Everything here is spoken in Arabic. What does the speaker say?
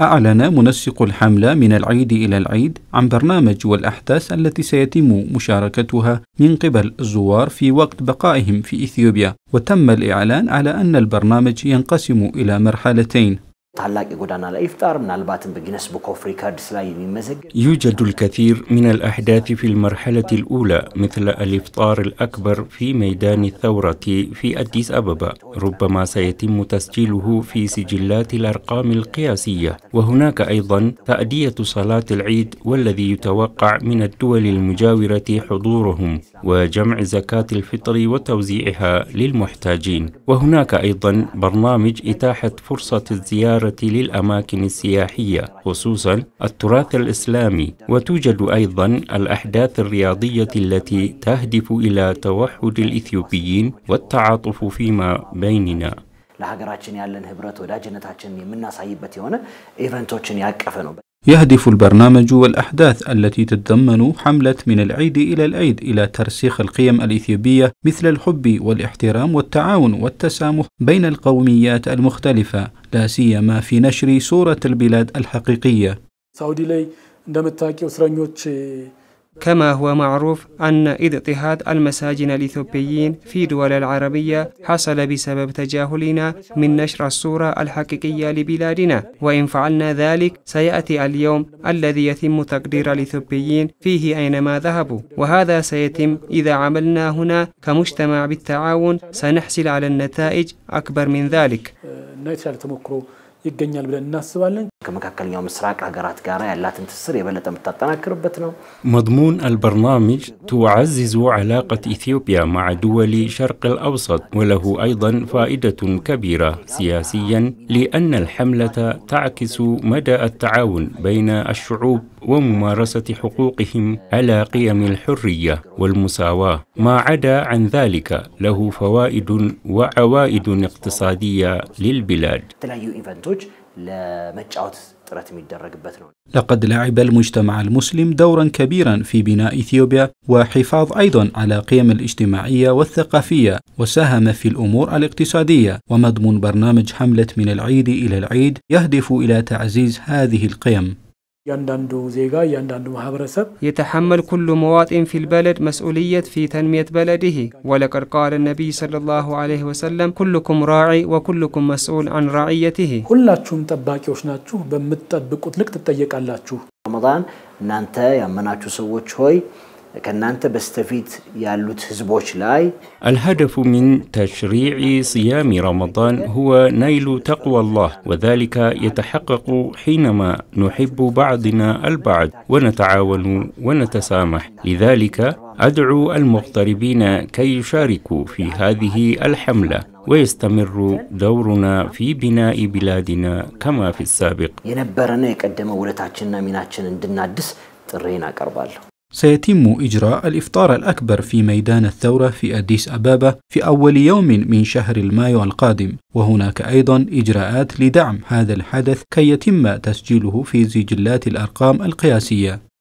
أعلن منسق الحملة من العيد إلى العيد عن برنامج والأحداث التي سيتم مشاركتها من قبل الزوار في وقت بقائهم في إثيوبيا وتم الإعلان على أن البرنامج ينقسم إلى مرحلتين من بجنس يوجد الكثير من الأحداث في المرحلة الأولى مثل الإفطار الأكبر في ميدان الثورة في أديس أبابا ربما سيتم تسجيله في سجلات الأرقام القياسية وهناك أيضا تأدية صلاة العيد والذي يتوقع من الدول المجاورة حضورهم وجمع زكاة الفطر وتوزيعها للمحتاجين وهناك أيضا برنامج إتاحة فرصة الزيارة الزيارة للأماكن السياحية خصوصا التراث الإسلامي وتوجد أيضا الأحداث الرياضية التي تهدف إلى توحد الإثيوبيين والتعاطف فيما بيننا من ناس عيبتي هنا يهدف البرنامج والأحداث التي تتضمن حملة من العيد إلى العيد إلى ترسيخ القيم الإثيوبية مثل الحب والاحترام والتعاون والتسامح بين القوميات المختلفة لا سيما في نشر صورة البلاد الحقيقية كما هو معروف أن اضطهاد المساجين الإثيوبيين في دول العربية حصل بسبب تجاهلنا من نشر الصورة الحقيقية لبلادنا وإن فعلنا ذلك سيأتي اليوم الذي يتم تقدير الإثيوبيين فيه أينما ذهبوا وهذا سيتم إذا عملنا هنا كمجتمع بالتعاون سنحصل على النتائج أكبر من ذلك ይገኛል ብለን እናስባለን። ከመካከለኛው ምስራቅ ሀገራት ጋር ያላትን ትስስር የበለጠ የምታጠናክርበት ነው። مضمون البرنامج تعزز علاقة إثيوبيا مع دول شرق الأوسط وله أيضا فائدة كبيرة سياسيا لأن الحملة تعكس مدى التعاون بين الشعوب وممارسة حقوقهم على قيم الحرية والمساواة ما عدا عن ذلك له فوائد وعوائد اقتصادية للبلاد الزوج لمجاوت ጥረት የሚደረግበት لقد لعب المجتمع المسلم دورا كبيرا في بناء اثيوبيا وحفاظ ايضا على قيم الاجتماعيه والثقافيه وساهم في الامور الاقتصاديه ومضمون برنامج حمله من العيد الى العيد يهدف الى تعزيز هذه القيم يندندو زيغا يندندو محبرسب يتحمل كل مواطن في البلد مسؤولية في تنمية بلده ولقد قال النبي صلى الله عليه وسلم كلكم راعي وكلكم مسؤول عن رعيته كلاتشوم تباكي وشناتشو بمتبقوا تلك تتيك علاتشو رمضان نانتا يمناتشو سووش هوي بستفيد الهدف من تشريع صيام رمضان هو نيل تقوى الله وذلك يتحقق حينما نحب بعضنا البعض ونتعاون ونتسامح لذلك أدعو المغتربين كي يشاركوا في هذه الحملة ويستمر دورنا في بناء بلادنا كما في السابق سيتم إجراء الإفطار الأكبر في ميدان الثورة في أديس أبابا في أول يوم من شهر مايو القادم وهناك أيضا إجراءات لدعم هذا الحدث كي يتم تسجيله في سجلات الأرقام القياسية